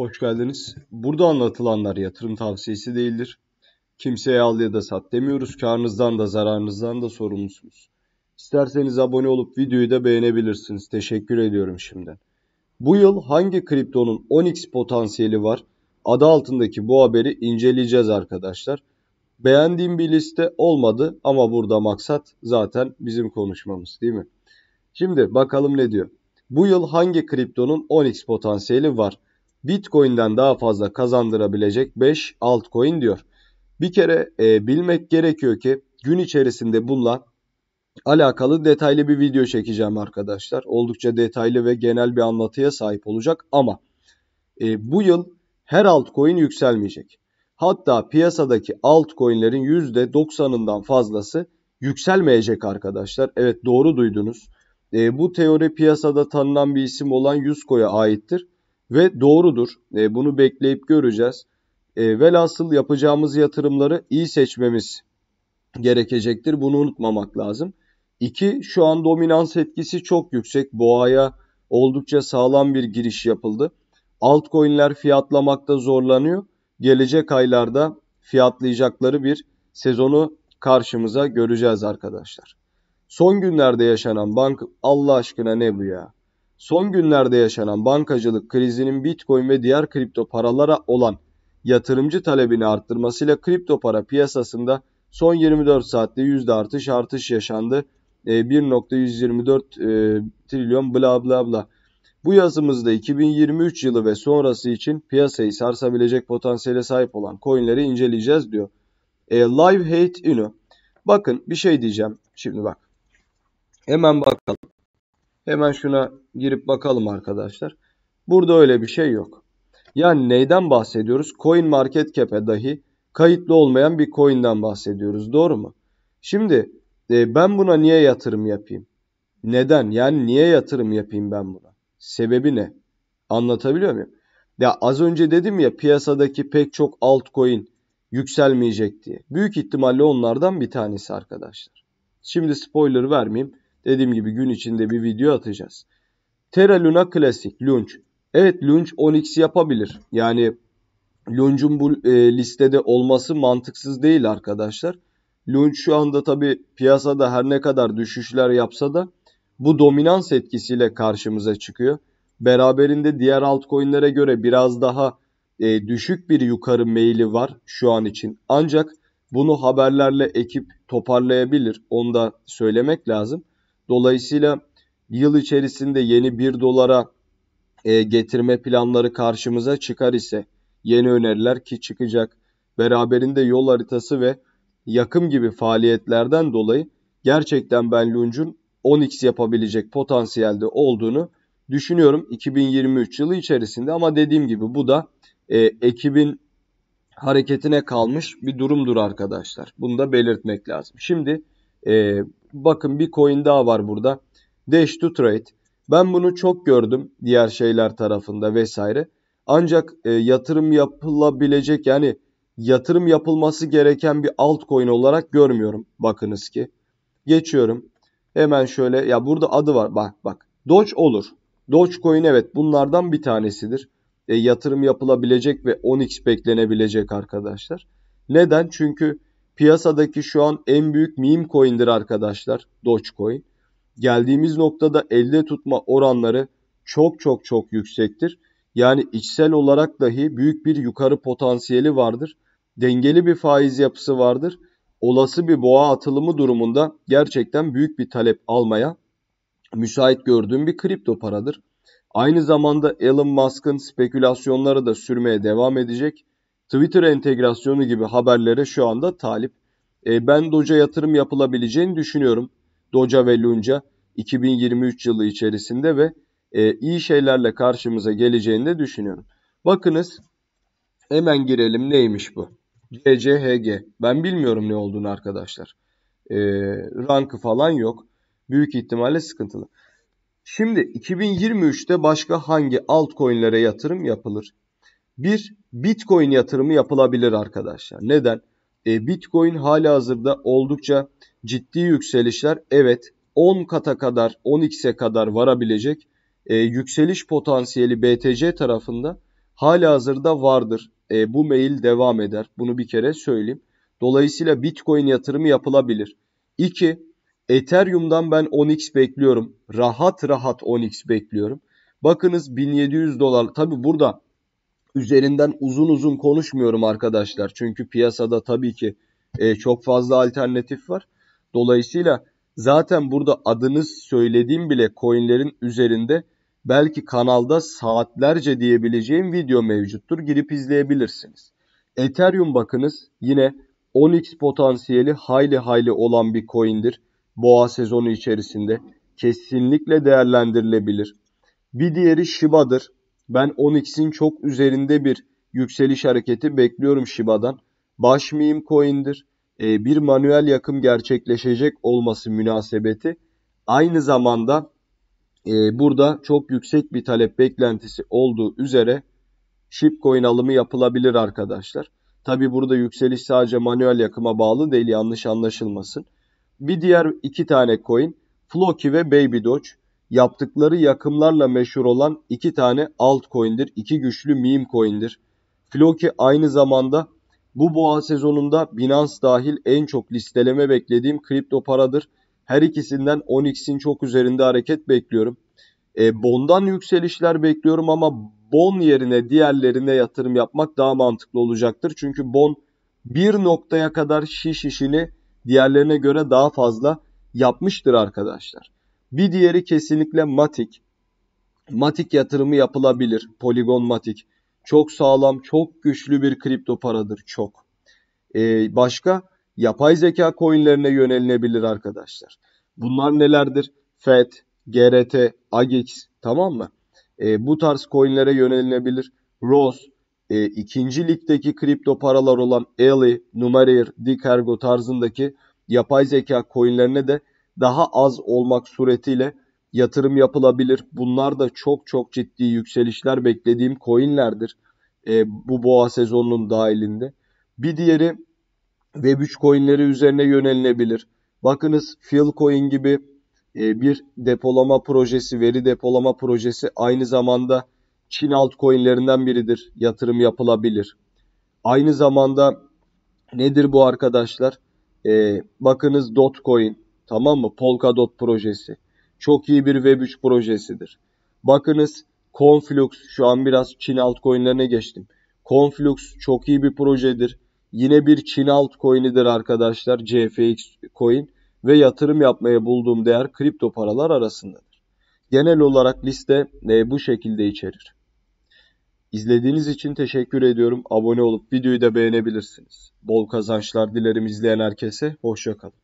Hoş geldiniz. Burada anlatılanlar yatırım tavsiyesi değildir. Kimseye al ya da sat demiyoruz. Karnınızdan da zararınızdan da sorumlusunuz. İsterseniz abone olup videoyu da beğenebilirsiniz. Teşekkür ediyorum şimdiden. Bu yıl hangi kriptonun 10x potansiyeli var? Adı altındaki bu haberi inceleyeceğiz arkadaşlar. Beğendiğim bir liste olmadı ama burada maksat zaten bizim konuşmamız değil mi? Şimdi bakalım ne diyor. Bu yıl hangi kriptonun 10x potansiyeli var? Bitcoin'den daha fazla kazandırabilecek 5 altcoin diyor. Bir kere e, bilmek gerekiyor ki gün içerisinde bununla alakalı detaylı bir video çekeceğim arkadaşlar. Oldukça detaylı ve genel bir anlatıya sahip olacak ama e, bu yıl her altcoin yükselmeyecek. Hatta piyasadaki altcoin'lerin %90'ından fazlası yükselmeyecek arkadaşlar. Evet doğru duydunuz. E, bu teori piyasada tanınan bir isim olan Yusko'ya aittir. Ve doğrudur. E, bunu bekleyip göreceğiz. E, velhasıl yapacağımız yatırımları iyi seçmemiz gerekecektir. Bunu unutmamak lazım. İki, şu an dominans etkisi çok yüksek. Boğaya oldukça sağlam bir giriş yapıldı. Altcoin'ler fiyatlamakta zorlanıyor. Gelecek aylarda fiyatlayacakları bir sezonu karşımıza göreceğiz arkadaşlar. Son günlerde yaşanan bank Allah aşkına ne bu ya? son günlerde yaşanan bankacılık krizinin Bitcoin ve diğer kripto paralara olan yatırımcı talebini arttırmasıyla kripto para piyasasında son 24 saatte yüzde artış artış yaşandı. 1.124 e, e, trilyon bla bla bla. Bu yazımızda 2023 yılı ve sonrası için piyasayı sarsabilecek potansiyele sahip olan coinleri inceleyeceğiz diyor. E, live Hate Inu. Bakın bir şey diyeceğim. Şimdi bak. Hemen bakalım. Hemen şuna girip bakalım arkadaşlar. Burada öyle bir şey yok. Yani neyden bahsediyoruz? Coin Market Cap'e dahi kayıtlı olmayan bir coin'den bahsediyoruz. Doğru mu? Şimdi e, ben buna niye yatırım yapayım? Neden? Yani niye yatırım yapayım ben buna? Sebebi ne? Anlatabiliyor muyum? Ya az önce dedim ya piyasadaki pek çok altcoin yükselmeyecek diye. Büyük ihtimalle onlardan bir tanesi arkadaşlar. Şimdi spoiler vermeyeyim. Dediğim gibi gün içinde bir video atacağız. Terra Luna Classic Lunch. Evet Lunch 10x yapabilir. Yani Lunch'un bu e, listede olması mantıksız değil arkadaşlar. Lunch şu anda tabi piyasada her ne kadar düşüşler yapsa da bu dominans etkisiyle karşımıza çıkıyor. Beraberinde diğer altcoin'lere göre biraz daha e, düşük bir yukarı meyli var şu an için. Ancak bunu haberlerle ekip toparlayabilir. Onu da söylemek lazım. Dolayısıyla yıl içerisinde yeni 1 dolara e, getirme planları karşımıza çıkar ise yeni öneriler ki çıkacak. Beraberinde yol haritası ve yakım gibi faaliyetlerden dolayı gerçekten ben Lunch'un 10x yapabilecek potansiyelde olduğunu düşünüyorum 2023 yılı içerisinde ama dediğim gibi bu da e, ekibin hareketine kalmış bir durumdur arkadaşlar. Bunu da belirtmek lazım. Şimdi e, bakın bir coin daha var burada. Dash to trade. Ben bunu çok gördüm diğer şeyler tarafında vesaire. Ancak e, yatırım yapılabilecek yani yatırım yapılması gereken bir altcoin olarak görmüyorum. Bakınız ki. Geçiyorum. Hemen şöyle ya burada adı var. Bak bak. Doge olur. Dogecoin evet bunlardan bir tanesidir. E, yatırım yapılabilecek ve 10x beklenebilecek arkadaşlar. Neden? Çünkü piyasadaki şu an en büyük meme coin'dir arkadaşlar Dogecoin. Geldiğimiz noktada elde tutma oranları çok çok çok yüksektir. Yani içsel olarak dahi büyük bir yukarı potansiyeli vardır. Dengeli bir faiz yapısı vardır. Olası bir boğa atılımı durumunda gerçekten büyük bir talep almaya müsait gördüğüm bir kripto paradır. Aynı zamanda Elon Musk'ın spekülasyonları da sürmeye devam edecek. Twitter entegrasyonu gibi haberlere şu anda talip. E, ben Doge'a yatırım yapılabileceğini düşünüyorum. Doge ve Lunca 2023 yılı içerisinde ve e, iyi şeylerle karşımıza geleceğini de düşünüyorum. Bakınız hemen girelim neymiş bu? CCHG. Ben bilmiyorum ne olduğunu arkadaşlar. E, rankı falan yok. Büyük ihtimalle sıkıntılı. Şimdi 2023'te başka hangi altcoin'lere yatırım yapılır? Bir Bitcoin yatırımı yapılabilir arkadaşlar. Neden? E, Bitcoin hala hazırda oldukça ciddi yükselişler. Evet 10 kata kadar 10x'e kadar varabilecek e, yükseliş potansiyeli BTC tarafında hala hazırda vardır. E, bu mail devam eder. Bunu bir kere söyleyeyim. Dolayısıyla Bitcoin yatırımı yapılabilir. 2. Ethereum'dan ben 10x bekliyorum. Rahat rahat 10x bekliyorum. Bakınız 1700 dolar. Tabi burada üzerinden uzun uzun konuşmuyorum arkadaşlar. Çünkü piyasada tabii ki e, çok fazla alternatif var. Dolayısıyla zaten burada adınız söylediğim bile coinlerin üzerinde belki kanalda saatlerce diyebileceğim video mevcuttur. Girip izleyebilirsiniz. Ethereum bakınız yine 10x potansiyeli hayli hayli olan bir coin'dir. Boğa sezonu içerisinde kesinlikle değerlendirilebilir. Bir diğeri Shiba'dır. Ben 10 çok üzerinde bir yükseliş hareketi bekliyorum Shiba'dan. Baş meme coin'dir. E, bir manuel yakım gerçekleşecek olması münasebeti. Aynı zamanda e, burada çok yüksek bir talep beklentisi olduğu üzere Shipcoin alımı yapılabilir arkadaşlar. Tabi burada yükseliş sadece manuel yakıma bağlı değil yanlış anlaşılmasın. Bir diğer iki tane coin Floki ve Baby Doge yaptıkları yakımlarla meşhur olan iki tane altcoin'dir. iki güçlü meme coin'dir. Floki aynı zamanda bu boğa sezonunda Binance dahil en çok listeleme beklediğim kripto paradır. Her ikisinden 10x'in çok üzerinde hareket bekliyorum. E, bondan yükselişler bekliyorum ama bon yerine diğerlerine yatırım yapmak daha mantıklı olacaktır. Çünkü bon bir noktaya kadar şiş işini diğerlerine göre daha fazla yapmıştır arkadaşlar. Bir diğeri kesinlikle Matik. Matik yatırımı yapılabilir. Polygon Matik. Çok sağlam, çok güçlü bir kripto paradır. Çok. Ee, başka yapay zeka coinlerine yönelinebilir arkadaşlar. Bunlar nelerdir? FED, GRT, AGX tamam mı? Ee, bu tarz coinlere yönelinebilir. Rose. e, ikinci ligdeki kripto paralar olan Eli, Numerier, Dikergo tarzındaki yapay zeka coinlerine de daha az olmak suretiyle yatırım yapılabilir. Bunlar da çok çok ciddi yükselişler beklediğim coinlerdir e, bu boğa sezonunun dahilinde. Bir diğeri Web3 coinleri üzerine yönelinebilir. Bakınız Filecoin gibi e, bir depolama projesi, veri depolama projesi aynı zamanda Çin altcoinlerinden biridir. Yatırım yapılabilir. Aynı zamanda nedir bu arkadaşlar? E, bakınız Dotcoin, Tamam mı? Polkadot projesi. Çok iyi bir Web3 projesidir. Bakınız Conflux şu an biraz Çin altcoin'lerine geçtim. Conflux çok iyi bir projedir. Yine bir Çin altcoin'idir arkadaşlar CFX coin ve yatırım yapmaya bulduğum değer kripto paralar arasındadır. Genel olarak liste e, bu şekilde içerir. İzlediğiniz için teşekkür ediyorum. Abone olup videoyu da beğenebilirsiniz. Bol kazançlar dilerim izleyen herkese. Hoşçakalın.